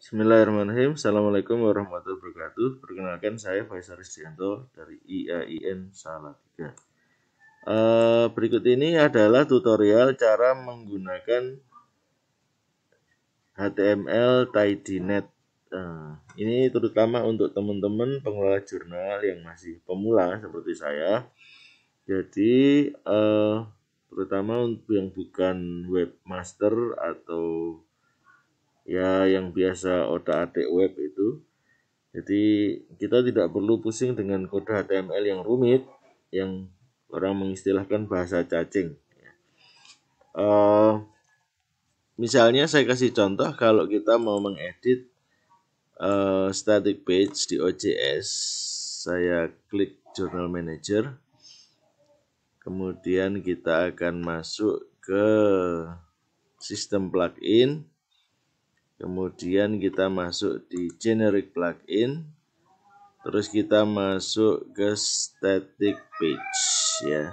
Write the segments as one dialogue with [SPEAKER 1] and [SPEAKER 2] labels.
[SPEAKER 1] Bismillahirrahmanirrahim. Assalamualaikum warahmatullahi wabarakatuh. Perkenalkan saya Faisal Rizianto dari IAIN Salatiga. Uh, berikut ini adalah tutorial cara menggunakan HTML tidynet. Uh, ini terutama untuk teman-teman pengelola jurnal yang masih pemula seperti saya. Jadi uh, terutama untuk yang bukan webmaster atau ya yang biasa otak-atik web itu. Jadi kita tidak perlu pusing dengan kode HTML yang rumit yang orang mengistilahkan bahasa cacing. Uh, misalnya saya kasih contoh kalau kita mau mengedit uh, static page di OJS, saya klik Journal Manager, kemudian kita akan masuk ke sistem plugin, Kemudian kita masuk di generic plugin. Terus kita masuk ke static page ya.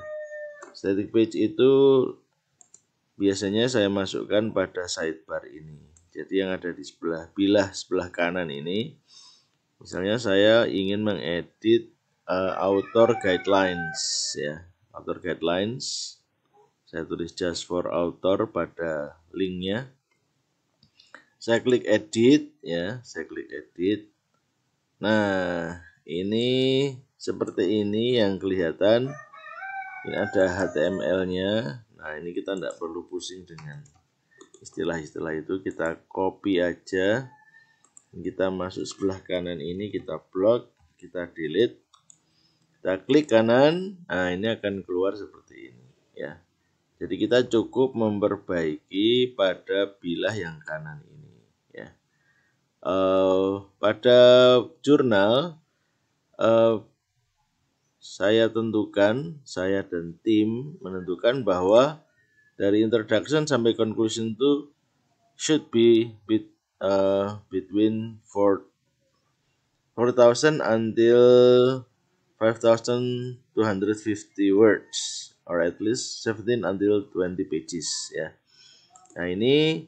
[SPEAKER 1] Static page itu biasanya saya masukkan pada sidebar ini. Jadi yang ada di sebelah bilah sebelah kanan ini. Misalnya saya ingin mengedit uh, author guidelines ya. Author guidelines. Saya tulis just for author pada linknya saya klik edit ya saya klik edit nah ini seperti ini yang kelihatan ini ada HTML nya nah ini kita tidak perlu pusing dengan istilah-istilah itu kita copy aja kita masuk sebelah kanan ini kita blok kita delete kita klik kanan nah ini akan keluar seperti ini ya jadi kita cukup memperbaiki pada bilah yang kanan ini uh, pada jurnal uh, saya tentukan, saya dan tim menentukan bahwa dari introduction sampai conclusion itu should be bit, uh, between 4,000 until 5,250 words or at least 17 until 20 pages ya. Nah ini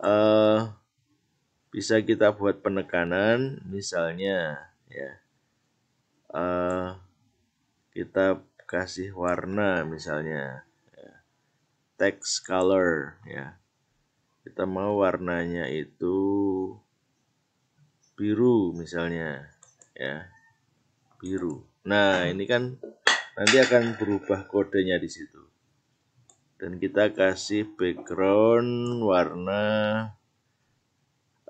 [SPEAKER 1] uh, bisa kita buat penekanan misalnya ya uh, kita kasih warna misalnya ya. text color ya kita mau warnanya itu biru misalnya ya biru nah ini kan nanti akan berubah kodenya di situ dan kita kasih background warna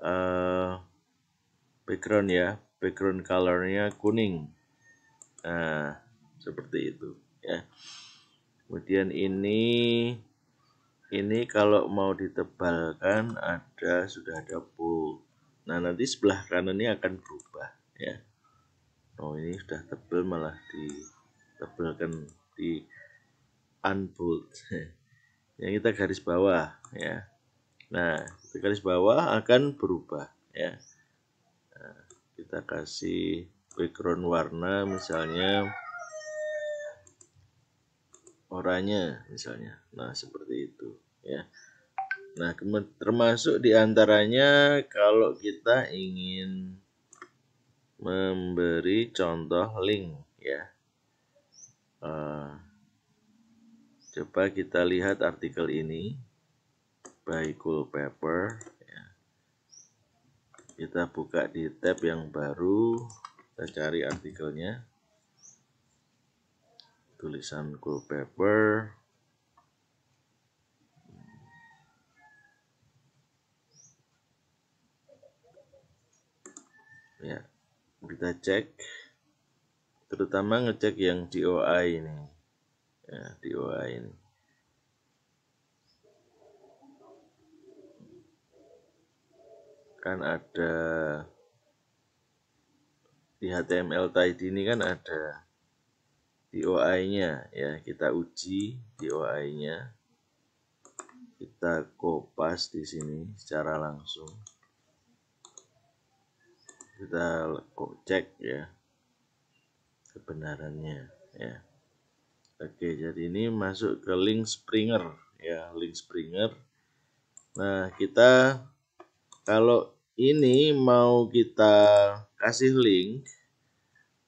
[SPEAKER 1] uh, background ya background colornya kuning nah seperti itu ya kemudian ini ini kalau mau ditebalkan ada sudah ada bold nah nanti sebelah kanan ini akan berubah ya oh ini sudah tebal malah ditebalkan di unbold yang kita garis bawah ya Nah, garis bawah akan berubah ya. Nah, kita kasih background warna misalnya oranye misalnya. Nah, seperti itu ya. Nah, termasuk diantaranya kalau kita ingin memberi contoh link ya. Uh, coba kita lihat artikel ini by paper ya. kita buka di tab yang baru kita cari artikelnya tulisan Paper, ya kita cek terutama ngecek yang DOI ini ya DOI ini kan ada di HTML tadi ini kan ada DOI-nya ya kita uji DOI-nya kita kopas di sini secara langsung kita cek ya kebenarannya ya oke jadi ini masuk ke link Springer ya link Springer nah kita kalau ini mau kita kasih link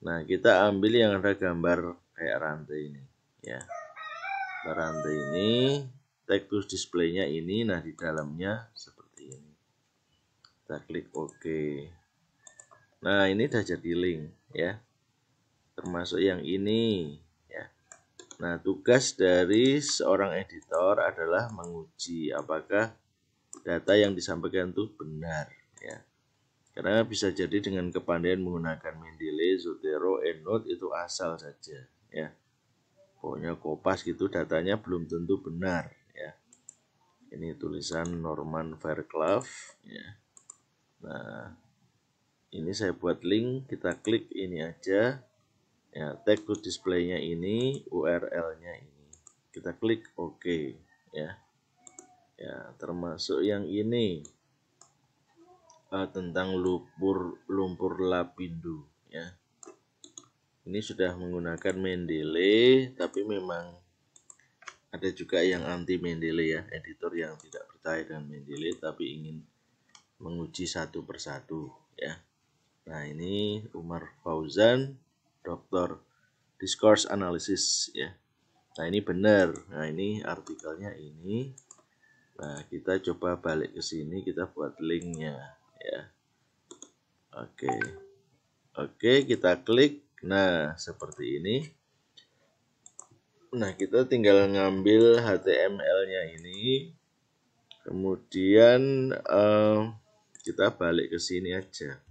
[SPEAKER 1] nah kita ambil yang ada gambar kayak rantai ini ya rantai ini tekstur displaynya ini nah di dalamnya seperti ini kita klik OK nah ini sudah jadi link ya termasuk yang ini ya nah tugas dari seorang editor adalah menguji apakah data yang disampaikan itu benar ya. Karena bisa jadi dengan kepandaian menggunakan Mendeley, Zotero, EndNote itu asal saja ya. Pokoknya kopas gitu datanya belum tentu benar ya. Ini tulisan Norman Fairclough ya. Nah, ini saya buat link, kita klik ini aja. Ya, tag to display-nya ini, URL-nya ini. Kita klik OK ya ya termasuk yang ini uh, tentang lumpur lumpur lapindo ya ini sudah menggunakan Mendele tapi memang ada juga yang anti Mendele ya editor yang tidak percaya dengan Mendele tapi ingin menguji satu persatu ya nah ini Umar Fauzan Dr. Discourse Analysis ya nah ini benar nah ini artikelnya ini Nah, kita coba balik ke sini, kita buat linknya ya. Oke, oke, kita klik. Nah, seperti ini. Nah, kita tinggal ngambil HTML-nya ini, kemudian uh, kita balik ke sini aja.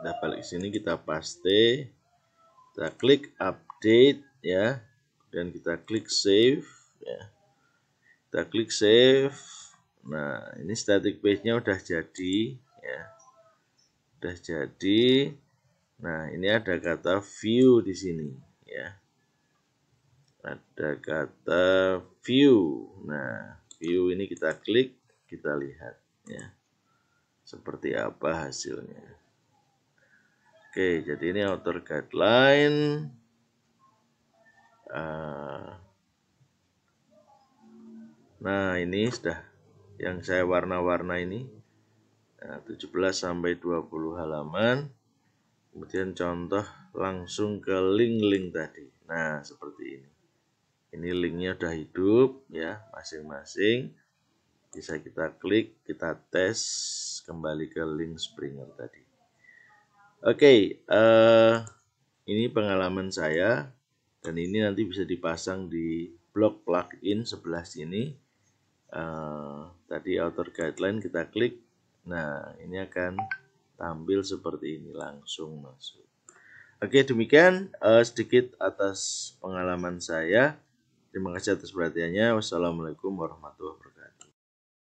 [SPEAKER 1] Kita balik ke sini, kita paste, kita klik update ya, dan kita klik save ya kita klik save nah ini static page nya udah jadi ya udah jadi nah ini ada kata view di sini ya ada kata view nah view ini kita klik kita lihat ya seperti apa hasilnya oke jadi ini author guideline uh, Nah, ini sudah yang saya warna-warna ini. Nah, 17 sampai 20 halaman. Kemudian contoh langsung ke link-link tadi. Nah, seperti ini. Ini linknya sudah hidup ya, masing-masing. Bisa kita klik, kita tes kembali ke link Springer tadi. Oke, okay, uh, eh, ini pengalaman saya dan ini nanti bisa dipasang di blog plugin sebelah sini Eh, tadi author guideline kita klik nah ini akan tampil seperti ini langsung masuk oke demikian uh, sedikit atas pengalaman saya terima kasih atas perhatiannya wassalamualaikum warahmatullahi wabarakatuh